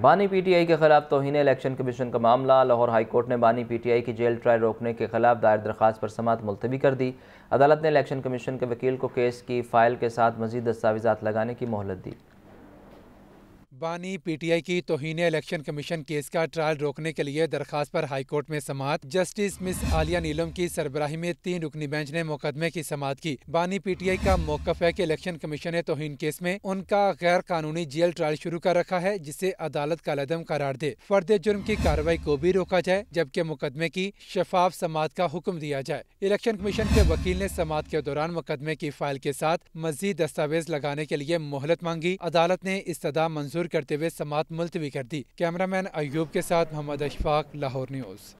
बानी पीटीआई के खिलाफ तोहन इलेक्शन कमीशन का मामला लाहौर हाईकोर्ट ने बानी पीटीआई की जेल ट्रायल रोकने के खिलाफ दायर दरख्वास्त पर समात मुलतवी कर दी अदालत ने इलेक्शन कमीशन के वकील को केस की फाइल के साथ मजीद दस्तावेजा लगाने की मोहलत दी रब्बानी पीटीआई की तोहन इलेक्शन कमीशन केस का ट्रायल रोकने के लिए दरखास्त पर कोर्ट में समात जस्टिस मिस आलिया नीलम की सरबराही में तीन रुकनी बेंच ने मुकदमे की समात की बानी पीटीआई का मौकफ है कि इलेक्शन कमीशन ने तोहन केस में उनका गैर कानूनी जेल ट्रायल शुरू कर रखा है जिसे अदालत का लदम करार दे फर्द जुर्म की कार्रवाई को भी रोका जाए जबकि मुकदमे की शफाफ समात का हुक्म दिया जाए इलेक्शन कमीशन के वकील ने समात के दौरान मुकदमे की फाइल के साथ मजीद दस्तावेज लगाने के लिए मोहलत मांगी अदालत ने इस्तः मंजूर करते हुए समात मुलतवी कर दी कैमरामैन अयूब के साथ मोहम्मद अशफाक लाहौर न्यूज़